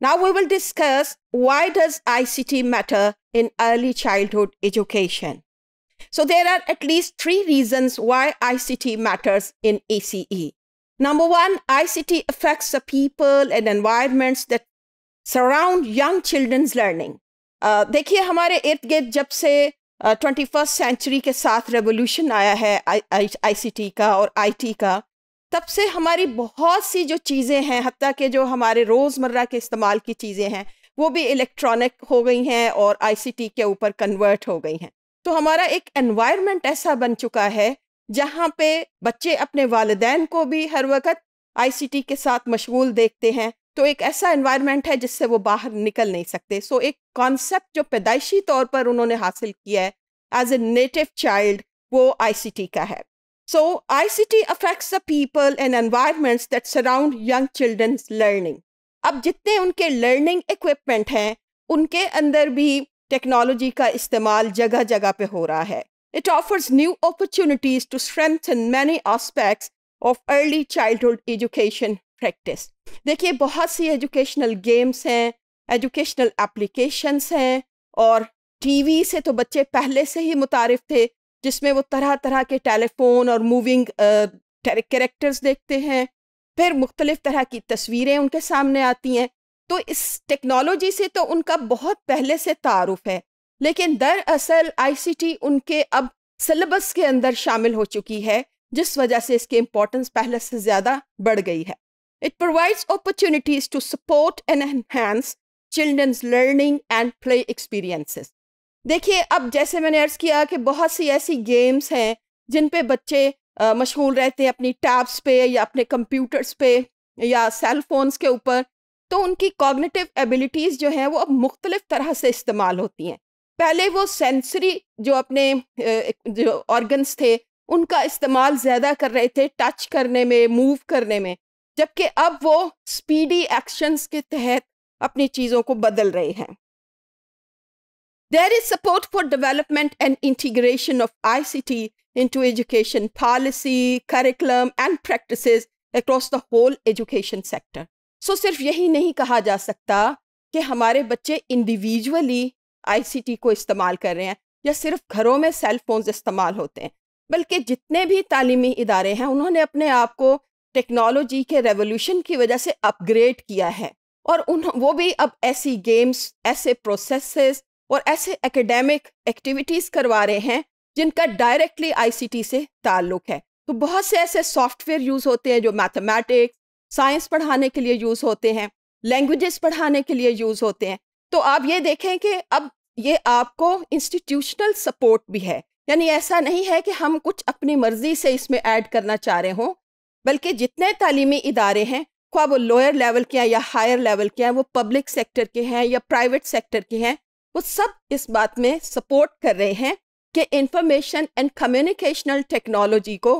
Now we will discuss why does ICT matter in early childhood education. So there are at least three reasons why ICT matters in ACE. Number one, ICT affects the people and environments that surround young children's learning. Uh, देखिए हमारे इर्द गिर्द जब से twenty first century के साथ revolution आया है आई सी टी का और आई टी का तब से हमारी बहुत सी जो चीज़ें हैं हती के जो हमारे रोज़मर्रा के इस्तेमाल की चीज़ें हैं वो भी इलेक्ट्रॉनिक हो गई हैं और आईसीटी के ऊपर कन्वर्ट हो गई हैं तो हमारा एक एनवायरनमेंट ऐसा बन चुका है जहाँ पे बच्चे अपने वालदेन को भी हर वक्त आईसीटी के साथ मशगूल देखते हैं तो एक ऐसा इन्वायरमेंट है जिससे वो बाहर निकल नहीं सकते सो एक कॉन्सेप्ट जो पैदाइशी तौर पर उन्होंने हासिल किया है एज ए नेटिव चाइल्ड वो आईसीटी का है So ICT affects the people and environments that surround young children's learning. अब जितने उनके लर्निंग इक्विपमेंट हैं उनके अंदर भी टेक्नोलॉजी का इस्तेमाल जगह जगह पे हो रहा है it offers new opportunities to strengthen many aspects of early childhood education practice देखिए बहुत सी एजुकेशनल गेम्स हैं एजुकेशनल एप्लीकेशंस हैं और टीवी से तो बच्चे पहले से ही मुतारफ थे जिसमें वो तरह तरह के टेलीफोन और मूविंग कैरेक्टर्स देखते हैं फिर मुख्तलिफ़ तरह की तस्वीरें उनके सामने आती हैं तो इस टेक्नोलॉजी से तो उनका बहुत पहले से तारुफ है लेकिन दरअसल आईसीटी उनके अब सिलेबस के अंदर शामिल हो चुकी है जिस वजह से इसके इम्पोर्टेंस पहले से ज़्यादा बढ़ गई है it provides opportunities to support and enhance children's learning and play experiences देखिए अब जैसे मैंने अर्ज़ किया कि बहुत सी ऐसी गेम्स हैं जिन पे बच्चे मशगूल रहते हैं अपनी टैब्स पे या अपने कंप्यूटर्स पे या सेल फोन्स के ऊपर तो उनकी कॉग्निटिव एबिलिटीज़ जो हैं वो अब मुख्तलिफ तरह से इस्तेमाल होती हैं पहले वो सेंसरी जो अपने जो ऑर्गन्स थे उनका इस्तेमाल ज़्यादा कर रहे थे टच करने में मूव करने में जबकि अब वो स्पीडी एक्शंस के तहत अपनी चीज़ों को बदल रहे हैं There is support for development and integration of ICT into education policy, curriculum, and practices across the whole education sector. So सिर्फ यही नहीं कहा जा सकता कि हमारे बच्चे इंडिविजुअली आईसीटी को इस्तेमाल कर रहे हैं या सिर्फ घरों में सेल फोन्स इस्तेमाल होते हैं बल्कि जितने भी तालीमी इदारे हैं उन्होंने अपने आप को टेक्नोलॉजी के रेवोल्यूशन की वजह से अपग्रेड किया है और उन वो भी अब ऐसी गेम्स ऐसे प्रोसेसेस और ऐसे एकेडमिक एक्टिविटीज़ करवा रहे हैं जिनका डायरेक्टली आईसीटी से ताल्लुक है तो बहुत से ऐसे सॉफ्टवेयर यूज़ होते हैं जो मैथमेटिक्स साइंस पढ़ाने के लिए यूज़ होते हैं लैंग्वेजेस पढ़ाने के लिए यूज़ होते हैं तो आप ये देखें कि अब ये आपको इंस्टीट्यूशनल सपोर्ट भी है यानी ऐसा नहीं है कि हम कुछ अपनी मर्ज़ी से इसमें ऐड करना चाह रहे हों बल्कि जितने तालीमी इदारे हैं ख्वा वो लोअर लेवल के हैं या हायर लेवल के हैं वो पब्लिक सेक्टर के हैं या प्राइवेट सेक्टर के हैं वो सब इस बात में सपोर्ट कर रहे हैं कि इंफॉर्मेशन एंड कम्युनिकेशनल टेक्नोलॉजी को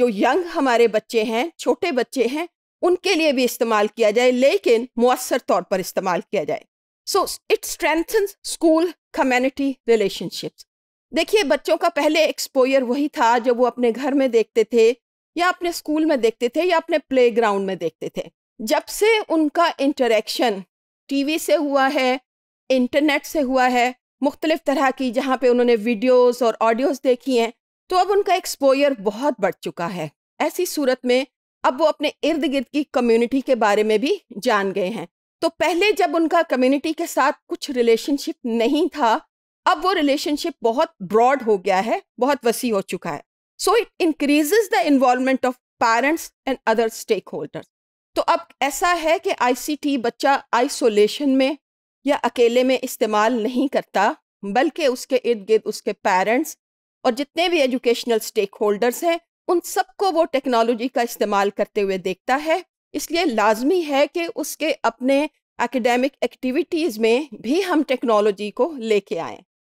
जो यंग हमारे बच्चे हैं छोटे बच्चे हैं उनके लिए भी इस्तेमाल किया जाए लेकिन मौसर तौर पर इस्तेमाल किया जाए so it strength school community relationships देखिए बच्चों का पहले एक्सपोयर वही था जब वो अपने घर में देखते थे या अपने स्कूल में देखते थे या अपने प्ले में देखते थे जब से उनका इंटरेक्शन टीवी से हुआ है इंटरनेट से हुआ है मुख्तलिफ तरह की जहाँ पे उन्होंने वीडियोस और ऑडियोस देखी हैं तो अब उनका एक्सपोयर बहुत बढ़ चुका है ऐसी सूरत में अब वो अपने इर्द गिर्द की कम्युनिटी के बारे में भी जान गए हैं तो पहले जब उनका कम्युनिटी के साथ कुछ रिलेशनशिप नहीं था अब वो रिलेशनशिप बहुत ब्रॉड हो गया है बहुत वसी हो चुका है so it increases the involvement of parents and other stakeholders तो अब ऐसा है कि आईसीटी बच्चा आइसोलेशन में या अकेले में इस्तेमाल नहीं करता बल्कि उसके इर्द गिर्द उसके पेरेंट्स और जितने भी एजुकेशनल स्टेक होल्डर्स हैं उन सबको वो टेक्नोलॉजी का इस्तेमाल करते हुए देखता है इसलिए लाजमी है कि उसके अपने एकेडमिक एक्टिविटीज़ में भी हम टेक्नोलॉजी को लेके आएँ